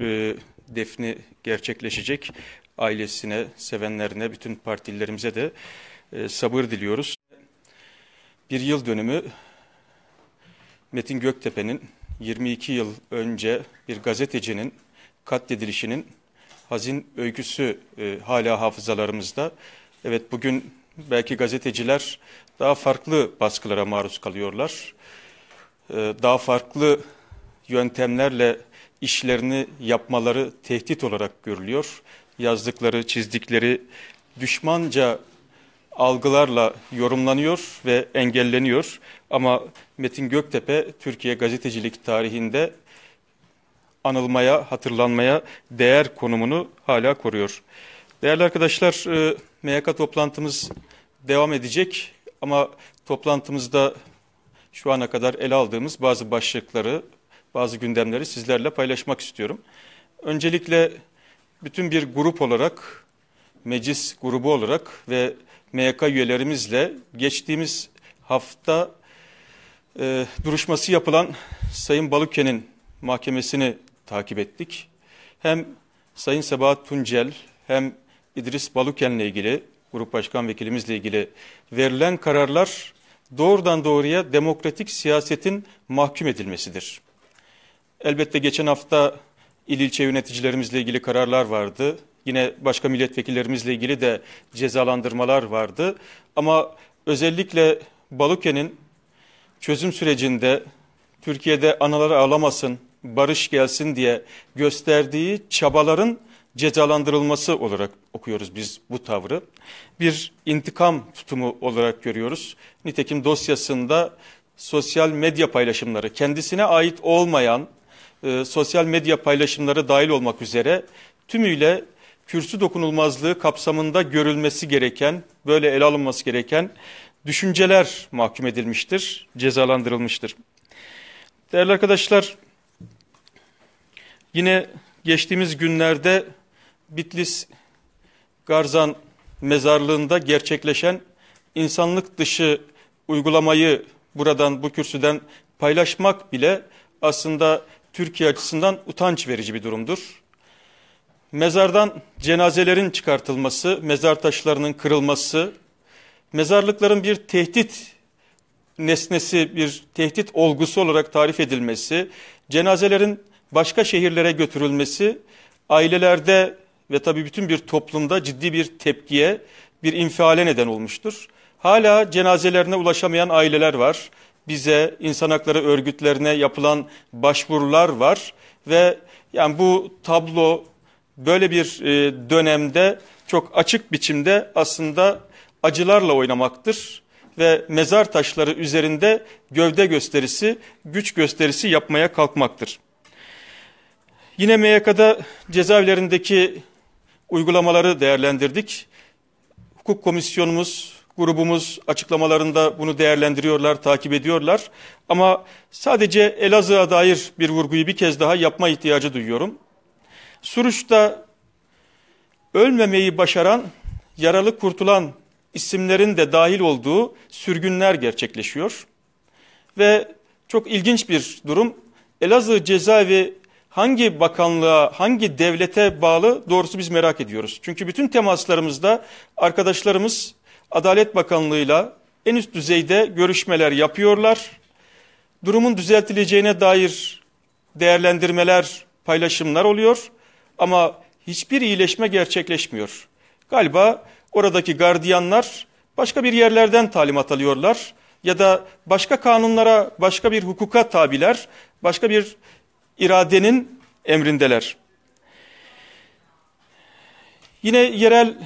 e, ee, defni gerçekleşecek. Ailesine, sevenlerine, bütün partililerimize de e, sabır diliyoruz. Bir yıl dönümü Metin Göktepe'nin 22 yıl önce bir gazetecinin katledilişinin hazin öyküsü e, hala hafızalarımızda. Evet bugün belki gazeteciler daha farklı baskılara maruz kalıyorlar. E, daha farklı yöntemlerle işlerini yapmaları tehdit olarak görülüyor. Yazdıkları, çizdikleri düşmanca algılarla yorumlanıyor ve engelleniyor. Ama Metin Göktepe Türkiye gazetecilik tarihinde anılmaya, hatırlanmaya değer konumunu hala koruyor. Değerli arkadaşlar, e, MYK toplantımız devam edecek ama toplantımızda şu ana kadar ele aldığımız bazı başlıkları bazı gündemleri sizlerle paylaşmak istiyorum. Öncelikle bütün bir grup olarak, meclis grubu olarak ve MYK üyelerimizle geçtiğimiz hafta e, duruşması yapılan Sayın Baluken'in mahkemesini takip ettik. Hem Sayın Sebahat Tuncel hem İdris Baluken'le ilgili, grup başkan vekilimizle ilgili verilen kararlar doğrudan doğruya demokratik siyasetin mahkum edilmesidir. Elbette geçen hafta il ilçe yöneticilerimizle ilgili kararlar vardı. Yine başka milletvekillerimizle ilgili de cezalandırmalar vardı. Ama özellikle Baluke'nin çözüm sürecinde Türkiye'de anaları ağlamasın, barış gelsin diye gösterdiği çabaların cezalandırılması olarak okuyoruz biz bu tavrı. Bir intikam tutumu olarak görüyoruz. Nitekim dosyasında sosyal medya paylaşımları kendisine ait olmayan e, sosyal medya paylaşımları dahil olmak üzere tümüyle kürsü dokunulmazlığı kapsamında görülmesi gereken, böyle ele alınması gereken düşünceler mahkum edilmiştir, cezalandırılmıştır. Değerli arkadaşlar, yine geçtiğimiz günlerde Bitlis Garzan mezarlığında gerçekleşen insanlık dışı uygulamayı buradan bu kürsüden paylaşmak bile aslında Türkiye açısından utanç verici bir durumdur. Mezardan cenazelerin çıkartılması, mezar taşlarının kırılması, mezarlıkların bir tehdit nesnesi, bir tehdit olgusu olarak tarif edilmesi, cenazelerin başka şehirlere götürülmesi, ailelerde ve tabii bütün bir toplumda ciddi bir tepkiye, bir infiale neden olmuştur. Hala cenazelerine ulaşamayan aileler var bize insan hakları örgütlerine yapılan başvurular var ve yani bu tablo böyle bir e, dönemde çok açık biçimde aslında acılarla oynamaktır ve mezar taşları üzerinde gövde gösterisi, güç gösterisi yapmaya kalkmaktır. Yine MYK'da cezaevlerindeki uygulamaları değerlendirdik. Hukuk komisyonumuz grubumuz açıklamalarında bunu değerlendiriyorlar, takip ediyorlar. Ama sadece Elazığ'a dair bir vurguyu bir kez daha yapma ihtiyacı duyuyorum. Suruç'ta ölmemeyi başaran, yaralı kurtulan isimlerin de dahil olduğu sürgünler gerçekleşiyor. Ve çok ilginç bir durum. Elazığ cezaevi hangi bakanlığa, hangi devlete bağlı doğrusu biz merak ediyoruz. Çünkü bütün temaslarımızda arkadaşlarımız Adalet Bakanlığı'yla en üst düzeyde görüşmeler yapıyorlar. Durumun düzeltileceğine dair değerlendirmeler, paylaşımlar oluyor ama hiçbir iyileşme gerçekleşmiyor. Galiba oradaki gardiyanlar başka bir yerlerden talimat alıyorlar ya da başka kanunlara, başka bir hukuka tabiler, başka bir iradenin emrindeler. Yine yerel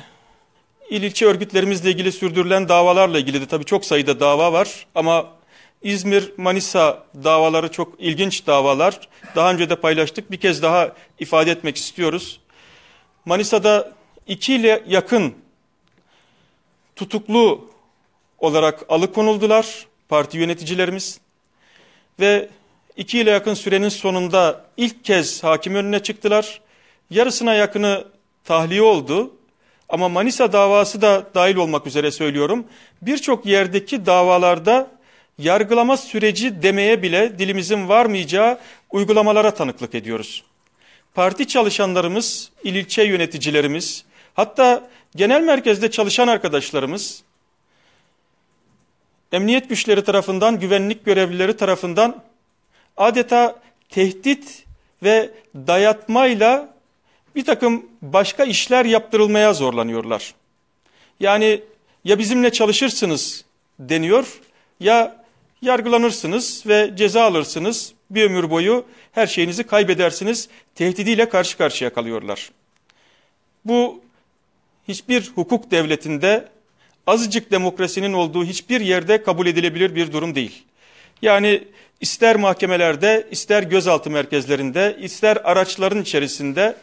il ilçe örgütlerimizle ilgili sürdürülen davalarla ilgili de tabii çok sayıda dava var ama İzmir, Manisa davaları çok ilginç davalar. Daha önce de paylaştık. Bir kez daha ifade etmek istiyoruz. Manisa'da iki ile yakın tutuklu olarak alıkonuldular parti yöneticilerimiz ve iki ile yakın sürenin sonunda ilk kez hakim önüne çıktılar. Yarısına yakını tahliye oldu ama Manisa davası da dahil olmak üzere söylüyorum. Birçok yerdeki davalarda yargılama süreci demeye bile dilimizin varmayacağı uygulamalara tanıklık ediyoruz. Parti çalışanlarımız, ilçe yöneticilerimiz, hatta genel merkezde çalışan arkadaşlarımız, emniyet güçleri tarafından, güvenlik görevlileri tarafından adeta tehdit ve dayatmayla bir takım başka işler yaptırılmaya zorlanıyorlar. Yani ya bizimle çalışırsınız deniyor ya yargılanırsınız ve ceza alırsınız. Bir ömür boyu her şeyinizi kaybedersiniz tehdidiyle karşı karşıya kalıyorlar. Bu hiçbir hukuk devletinde azıcık demokrasinin olduğu hiçbir yerde kabul edilebilir bir durum değil. Yani ister mahkemelerde, ister gözaltı merkezlerinde, ister araçların içerisinde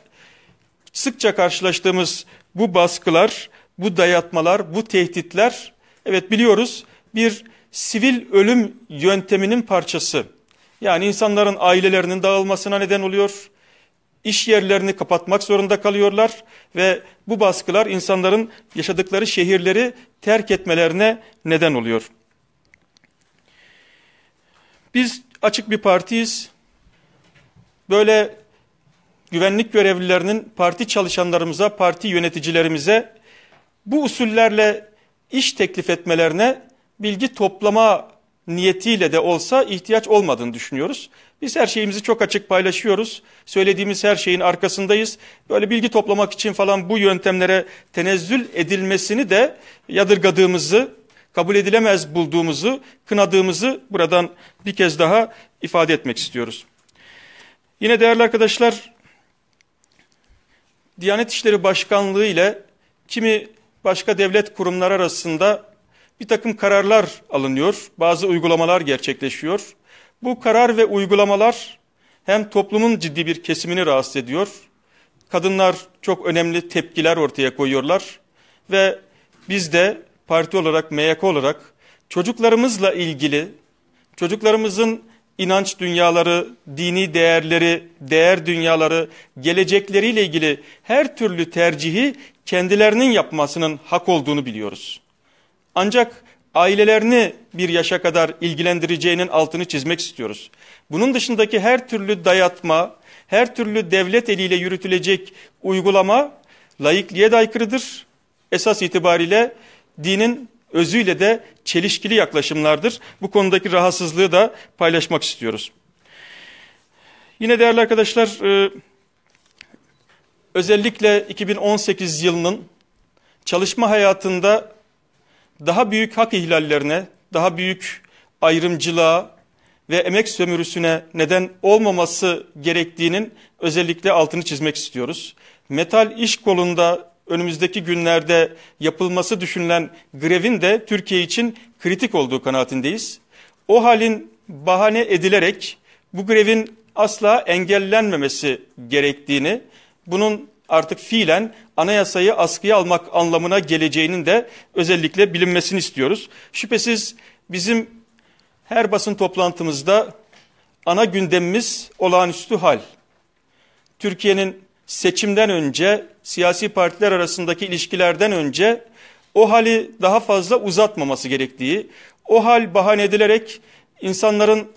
sıkça karşılaştığımız bu baskılar, bu dayatmalar, bu tehditler evet biliyoruz bir sivil ölüm yönteminin parçası. Yani insanların ailelerinin dağılmasına neden oluyor. İş yerlerini kapatmak zorunda kalıyorlar ve bu baskılar insanların yaşadıkları şehirleri terk etmelerine neden oluyor. Biz açık bir partiyiz. Böyle güvenlik görevlilerinin parti çalışanlarımıza, parti yöneticilerimize bu usullerle iş teklif etmelerine bilgi toplama niyetiyle de olsa ihtiyaç olmadığını düşünüyoruz. Biz her şeyimizi çok açık paylaşıyoruz. Söylediğimiz her şeyin arkasındayız. Böyle bilgi toplamak için falan bu yöntemlere tenezzül edilmesini de yadırgadığımızı, kabul edilemez bulduğumuzu, kınadığımızı buradan bir kez daha ifade etmek istiyoruz. Yine değerli arkadaşlar Diyanet İşleri Başkanlığı ile kimi başka devlet kurumları arasında bir takım kararlar alınıyor, bazı uygulamalar gerçekleşiyor. Bu karar ve uygulamalar hem toplumun ciddi bir kesimini rahatsız ediyor, kadınlar çok önemli tepkiler ortaya koyuyorlar ve biz de parti olarak, MYK olarak çocuklarımızla ilgili, çocuklarımızın inanç dünyaları, dini değerleri, değer dünyaları, gelecekleriyle ilgili her türlü tercihi kendilerinin yapmasının hak olduğunu biliyoruz. Ancak ailelerini bir yaşa kadar ilgilendireceğinin altını çizmek istiyoruz. Bunun dışındaki her türlü dayatma, her türlü devlet eliyle yürütülecek uygulama laikliğe de aykırıdır. Esas itibariyle dinin özüyle de çelişkili yaklaşımlardır. Bu konudaki rahatsızlığı da paylaşmak istiyoruz. Yine değerli arkadaşlar e, özellikle 2018 yılının çalışma hayatında daha büyük hak ihlallerine, daha büyük ayrımcılığa ve emek sömürüsüne neden olmaması gerektiğinin özellikle altını çizmek istiyoruz. Metal iş kolunda önümüzdeki günlerde yapılması düşünülen grevin de Türkiye için kritik olduğu kanaatindeyiz. O halin bahane edilerek bu grevin asla engellenmemesi gerektiğini, bunun artık fiilen anayasayı askıya almak anlamına geleceğinin de özellikle bilinmesini istiyoruz. Şüphesiz bizim her basın toplantımızda ana gündemimiz olağanüstü hal. Türkiye'nin seçimden önce siyasi partiler arasındaki ilişkilerden önce o hali daha fazla uzatmaması gerektiği, o hal bahane edilerek insanların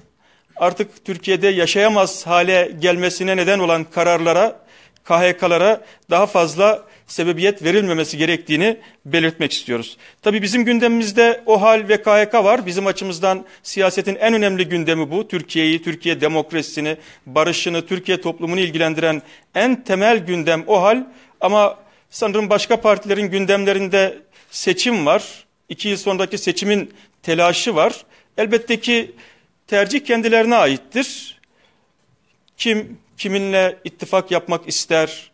artık Türkiye'de yaşayamaz hale gelmesine neden olan kararlara, KHK'lara daha fazla sebebiyet verilmemesi gerektiğini belirtmek istiyoruz. Tabi bizim gündemimizde OHAL ve KHK var. Bizim açımızdan siyasetin en önemli gündemi bu. Türkiye'yi, Türkiye demokrasisini, barışını, Türkiye toplumunu ilgilendiren en temel gündem OHAL. Ama sanırım başka partilerin gündemlerinde seçim var. İki yıl sonraki seçimin telaşı var. Elbette ki tercih kendilerine aittir. Kim kiminle ittifak yapmak ister,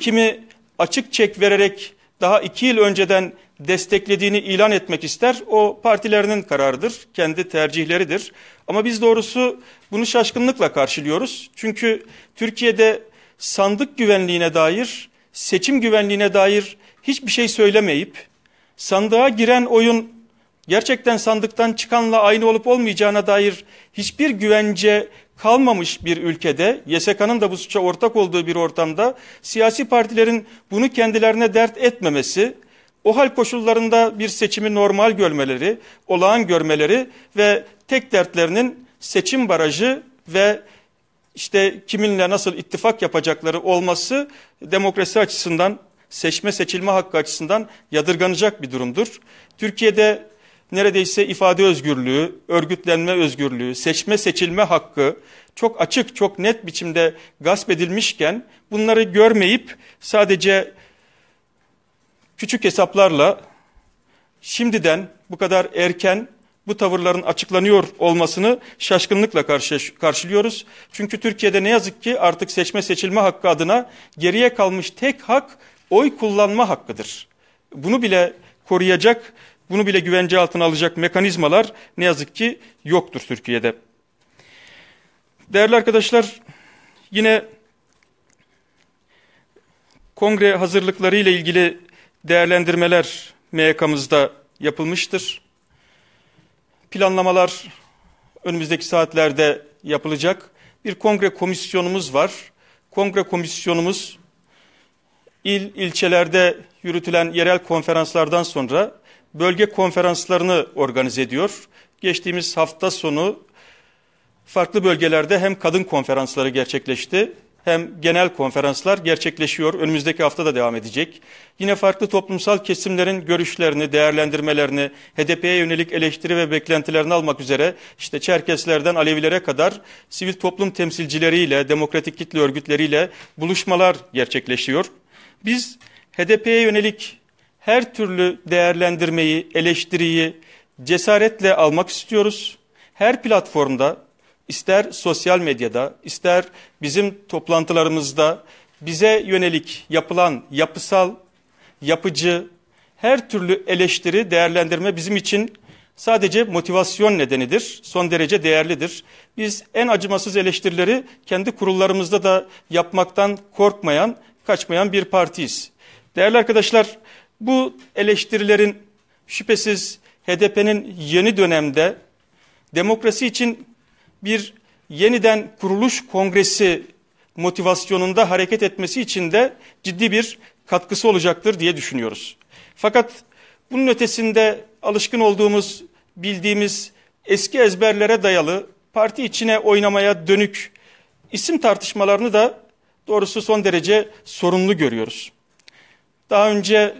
kimi açık çek vererek daha iki yıl önceden desteklediğini ilan etmek ister. O partilerinin kararıdır, kendi tercihleridir. Ama biz doğrusu bunu şaşkınlıkla karşılıyoruz. Çünkü Türkiye'de sandık güvenliğine dair, seçim güvenliğine dair hiçbir şey söylemeyip, sandığa giren oyun gerçekten sandıktan çıkanla aynı olup olmayacağına dair hiçbir güvence kalmamış bir ülkede, YSK'nın da bu suça ortak olduğu bir ortamda siyasi partilerin bunu kendilerine dert etmemesi, o hal koşullarında bir seçimi normal görmeleri, olağan görmeleri ve tek dertlerinin seçim barajı ve işte kiminle nasıl ittifak yapacakları olması demokrasi açısından, seçme seçilme hakkı açısından yadırganacak bir durumdur. Türkiye'de neredeyse ifade özgürlüğü, örgütlenme özgürlüğü, seçme seçilme hakkı çok açık, çok net biçimde gasp edilmişken bunları görmeyip sadece küçük hesaplarla şimdiden bu kadar erken bu tavırların açıklanıyor olmasını şaşkınlıkla karşı, karşılıyoruz. Çünkü Türkiye'de ne yazık ki artık seçme seçilme hakkı adına geriye kalmış tek hak oy kullanma hakkıdır. Bunu bile koruyacak bunu bile güvence altına alacak mekanizmalar ne yazık ki yoktur Türkiye'de. Değerli arkadaşlar yine kongre hazırlıkları ile ilgili değerlendirmeler MYK'mızda yapılmıştır. Planlamalar önümüzdeki saatlerde yapılacak. Bir kongre komisyonumuz var. Kongre komisyonumuz il ilçelerde yürütülen yerel konferanslardan sonra bölge konferanslarını organize ediyor. Geçtiğimiz hafta sonu farklı bölgelerde hem kadın konferansları gerçekleşti hem genel konferanslar gerçekleşiyor. Önümüzdeki hafta da devam edecek. Yine farklı toplumsal kesimlerin görüşlerini, değerlendirmelerini, HDP'ye yönelik eleştiri ve beklentilerini almak üzere işte Çerkeslerden Alevilere kadar sivil toplum temsilcileriyle, demokratik kitle örgütleriyle buluşmalar gerçekleşiyor. Biz HDP'ye yönelik her türlü değerlendirmeyi, eleştiriyi cesaretle almak istiyoruz. Her platformda ister sosyal medyada, ister bizim toplantılarımızda bize yönelik yapılan yapısal, yapıcı, her türlü eleştiri, değerlendirme bizim için sadece motivasyon nedenidir. Son derece değerlidir. Biz en acımasız eleştirileri kendi kurullarımızda da yapmaktan korkmayan, kaçmayan bir partiyiz. Değerli arkadaşlar, bu eleştirilerin şüphesiz HDP'nin yeni dönemde demokrasi için bir yeniden kuruluş kongresi motivasyonunda hareket etmesi için de ciddi bir katkısı olacaktır diye düşünüyoruz. Fakat bunun ötesinde alışkın olduğumuz, bildiğimiz eski ezberlere dayalı parti içine oynamaya dönük isim tartışmalarını da doğrusu son derece sorunlu görüyoruz. Daha önce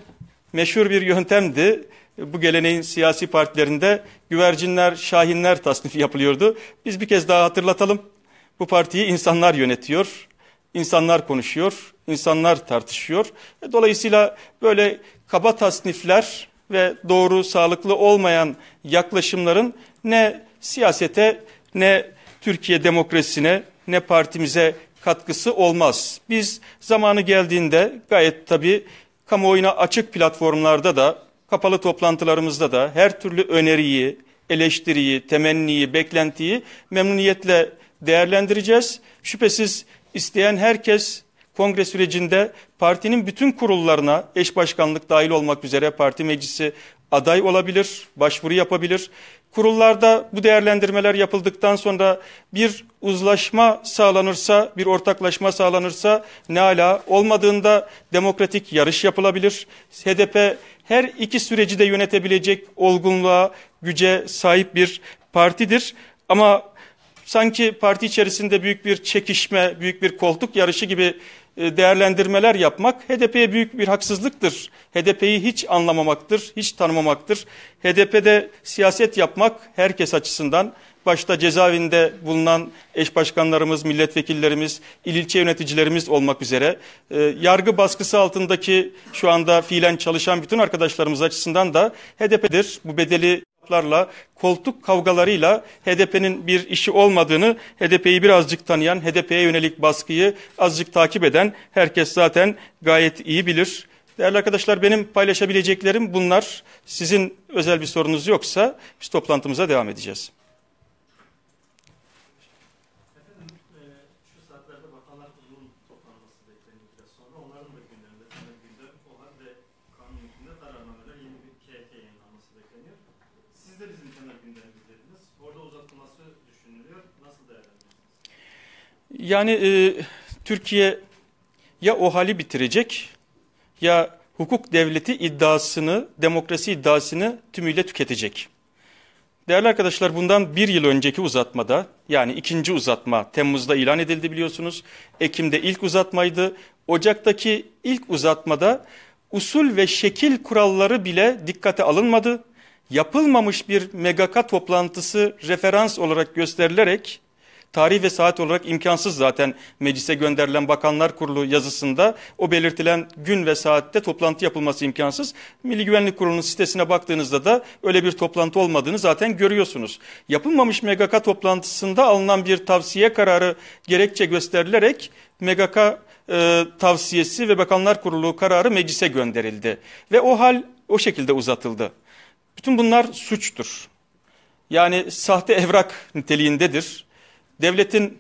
meşhur bir yöntemdi. Bu geleneğin siyasi partilerinde güvercinler, şahinler tasnifi yapılıyordu. Biz bir kez daha hatırlatalım. Bu partiyi insanlar yönetiyor, insanlar konuşuyor, insanlar tartışıyor. E, dolayısıyla böyle kaba tasnifler ve doğru, sağlıklı olmayan yaklaşımların ne siyasete ne Türkiye demokrasisine ne partimize katkısı olmaz. Biz zamanı geldiğinde gayet tabii kamuoyuna açık platformlarda da, kapalı toplantılarımızda da her türlü öneriyi, eleştiriyi, temenniyi, beklentiyi memnuniyetle değerlendireceğiz. Şüphesiz isteyen herkes kongre sürecinde partinin bütün kurullarına eş başkanlık dahil olmak üzere parti meclisi aday olabilir, başvuru yapabilir. Kurullarda bu değerlendirmeler yapıldıktan sonra bir uzlaşma sağlanırsa, bir ortaklaşma sağlanırsa ne ala olmadığında demokratik yarış yapılabilir. HDP her iki süreci de yönetebilecek olgunluğa, güce sahip bir partidir. Ama sanki parti içerisinde büyük bir çekişme, büyük bir koltuk yarışı gibi e, değerlendirmeler yapmak HDP'ye büyük bir haksızlıktır. HDP'yi hiç anlamamaktır, hiç tanımamaktır. HDP'de siyaset yapmak herkes açısından başta cezaevinde bulunan eş başkanlarımız, milletvekillerimiz, il ilçe yöneticilerimiz olmak üzere e, yargı baskısı altındaki şu anda fiilen çalışan bütün arkadaşlarımız açısından da HDP'dir. Bu bedeli kitaplarla, koltuk kavgalarıyla HDP'nin bir işi olmadığını, HDP'yi birazcık tanıyan, HDP'ye yönelik baskıyı azıcık takip eden herkes zaten gayet iyi bilir. Değerli arkadaşlar benim paylaşabileceklerim bunlar. Sizin özel bir sorunuz yoksa biz toplantımıza devam edeceğiz. Yani e, Türkiye ya o hali bitirecek ya hukuk devleti iddiasını, demokrasi iddiasını tümüyle tüketecek. Değerli arkadaşlar bundan bir yıl önceki uzatmada yani ikinci uzatma Temmuz'da ilan edildi biliyorsunuz. Ekim'de ilk uzatmaydı. Ocak'taki ilk uzatmada usul ve şekil kuralları bile dikkate alınmadı. Yapılmamış bir megaka toplantısı referans olarak gösterilerek Tarih ve saat olarak imkansız zaten meclise gönderilen bakanlar kurulu yazısında o belirtilen gün ve saatte toplantı yapılması imkansız. Milli Güvenlik Kurulu'nun sitesine baktığınızda da öyle bir toplantı olmadığını zaten görüyorsunuz. Yapılmamış MGK toplantısında alınan bir tavsiye kararı gerekçe gösterilerek MGK e, tavsiyesi ve Bakanlar Kurulu kararı meclise gönderildi. Ve o hal o şekilde uzatıldı. Bütün bunlar suçtur. Yani sahte evrak niteliğindedir devletin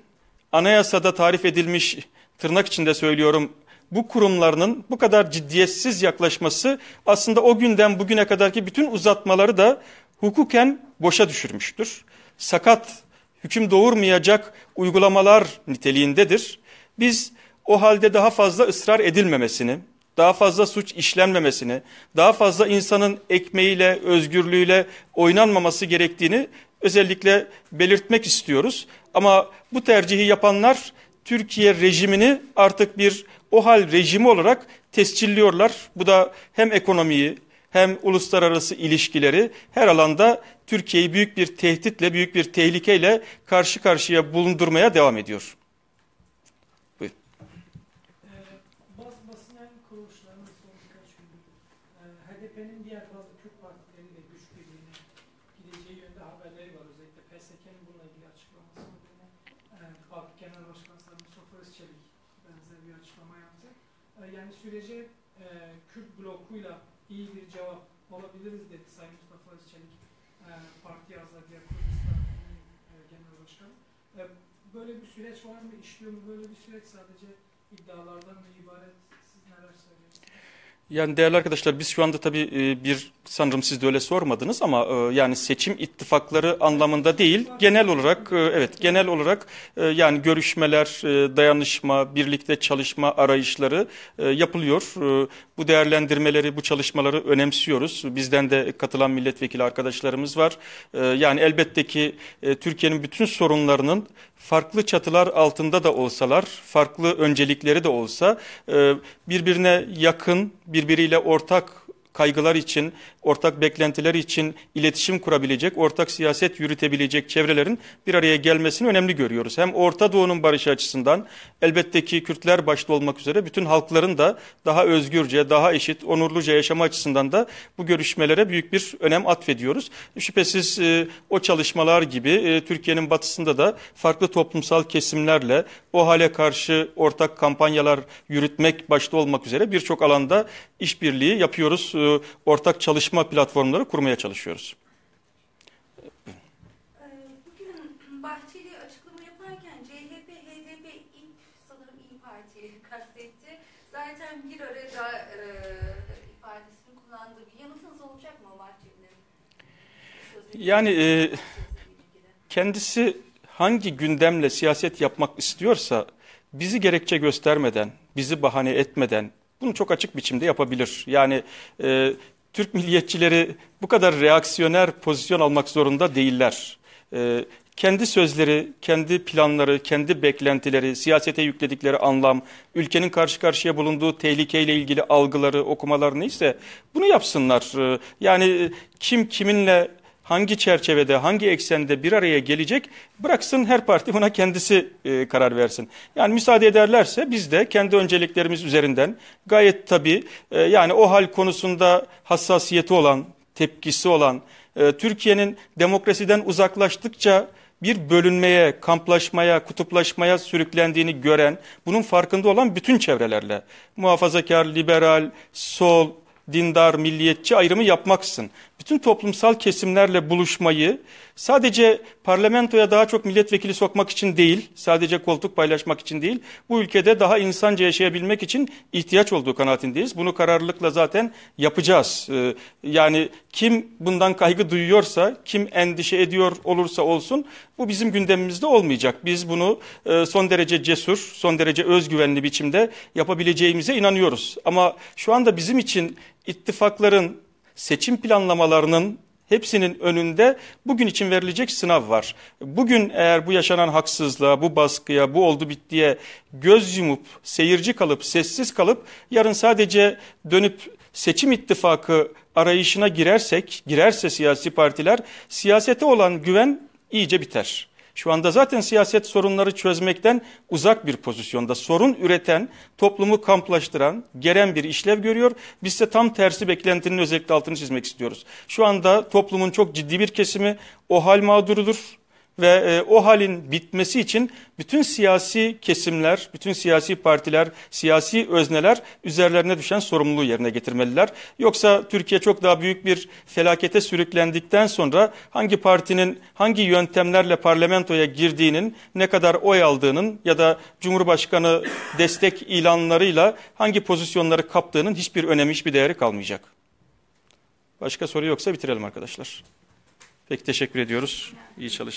anayasada tarif edilmiş tırnak içinde söylüyorum bu kurumlarının bu kadar ciddiyetsiz yaklaşması aslında o günden bugüne kadarki bütün uzatmaları da hukuken boşa düşürmüştür. Sakat, hüküm doğurmayacak uygulamalar niteliğindedir. Biz o halde daha fazla ısrar edilmemesini, daha fazla suç işlenmemesini, daha fazla insanın ekmeğiyle, özgürlüğüyle oynanmaması gerektiğini özellikle belirtmek istiyoruz. Ama bu tercihi yapanlar Türkiye rejimini artık bir OHAL rejimi olarak tescilliyorlar. Bu da hem ekonomiyi hem uluslararası ilişkileri her alanda Türkiye'yi büyük bir tehditle, büyük bir tehlikeyle karşı karşıya bulundurmaya devam ediyor. hemen bir işliyor mu? Böyle bir süreç sadece iddialardan mı ibaret? Siz neler söylüyorsunuz? Yani değerli arkadaşlar biz şu anda tabii e, bir sanırım siz de öyle sormadınız ama e, yani seçim ittifakları anlamında değil genel olarak e, evet genel olarak yani görüşmeler, dayanışma, birlikte çalışma arayışları yapılıyor. Bu değerlendirmeleri, bu çalışmaları önemsiyoruz. Bizden de katılan milletvekili arkadaşlarımız var. Yani elbette ki Türkiye'nin bütün sorunlarının farklı çatılar altında da olsalar, farklı öncelikleri de olsa e, birbirine yakın, birbiriyle ortak kaygılar için, ortak beklentiler için iletişim kurabilecek, ortak siyaset yürütebilecek çevrelerin bir araya gelmesini önemli görüyoruz. Hem Orta Doğu'nun barışı açısından elbette ki Kürtler başta olmak üzere bütün halkların da daha özgürce, daha eşit, onurluca yaşama açısından da bu görüşmelere büyük bir önem atfediyoruz. Şüphesiz e, o çalışmalar gibi e, Türkiye'nin batısında da farklı toplumsal kesimlerle o hale karşı ortak kampanyalar yürütmek başta olmak üzere birçok alanda işbirliği yapıyoruz. E, ortak çalışma platformları kurmaya çalışıyoruz. Bugün Bahçeli açıklama yaparken CHP, HDP, İYİ, sanırım İYİ Parti'yi kastetti. Zaten bir arada e, ifadesini kullandı. Bir yanıtınız olacak mı Bahçeli'nin? Yani e, kendisi hangi gündemle siyaset yapmak istiyorsa bizi gerekçe göstermeden, bizi bahane etmeden, bunu çok açık biçimde yapabilir. Yani e, Türk milliyetçileri bu kadar reaksiyoner pozisyon almak zorunda değiller. E, kendi sözleri, kendi planları, kendi beklentileri, siyasete yükledikleri anlam, ülkenin karşı karşıya bulunduğu tehlikeyle ilgili algıları, okumaları neyse bunu yapsınlar. E, yani e, kim kiminle hangi çerçevede, hangi eksende bir araya gelecek bıraksın her parti buna kendisi e, karar versin. Yani müsaade ederlerse biz de kendi önceliklerimiz üzerinden gayet tabii e, yani o hal konusunda hassasiyeti olan, tepkisi olan, e, Türkiye'nin demokrasiden uzaklaştıkça bir bölünmeye, kamplaşmaya, kutuplaşmaya sürüklendiğini gören, bunun farkında olan bütün çevrelerle muhafazakar, liberal, sol, dindar, milliyetçi ayrımı yapmaksın bütün toplumsal kesimlerle buluşmayı sadece parlamentoya daha çok milletvekili sokmak için değil, sadece koltuk paylaşmak için değil, bu ülkede daha insanca yaşayabilmek için ihtiyaç olduğu kanaatindeyiz. Bunu kararlılıkla zaten yapacağız. Ee, yani kim bundan kaygı duyuyorsa, kim endişe ediyor olursa olsun bu bizim gündemimizde olmayacak. Biz bunu e, son derece cesur, son derece özgüvenli biçimde yapabileceğimize inanıyoruz. Ama şu anda bizim için ittifakların seçim planlamalarının hepsinin önünde bugün için verilecek sınav var. Bugün eğer bu yaşanan haksızlığa, bu baskıya, bu oldu bittiye göz yumup, seyirci kalıp, sessiz kalıp yarın sadece dönüp seçim ittifakı arayışına girersek, girerse siyasi partiler siyasete olan güven iyice biter. Şu anda zaten siyaset sorunları çözmekten uzak bir pozisyonda. Sorun üreten, toplumu kamplaştıran, gelen bir işlev görüyor. Biz de tam tersi beklentinin özellikle altını çizmek istiyoruz. Şu anda toplumun çok ciddi bir kesimi o hal mağdurudur ve e, o halin bitmesi için bütün siyasi kesimler, bütün siyasi partiler, siyasi özneler üzerlerine düşen sorumluluğu yerine getirmeliler. Yoksa Türkiye çok daha büyük bir felakete sürüklendikten sonra hangi partinin hangi yöntemlerle parlamentoya girdiğinin, ne kadar oy aldığının ya da Cumhurbaşkanı destek ilanlarıyla hangi pozisyonları kaptığının hiçbir önemi, hiçbir değeri kalmayacak. Başka soru yoksa bitirelim arkadaşlar. Peki teşekkür ediyoruz. İyi çalış.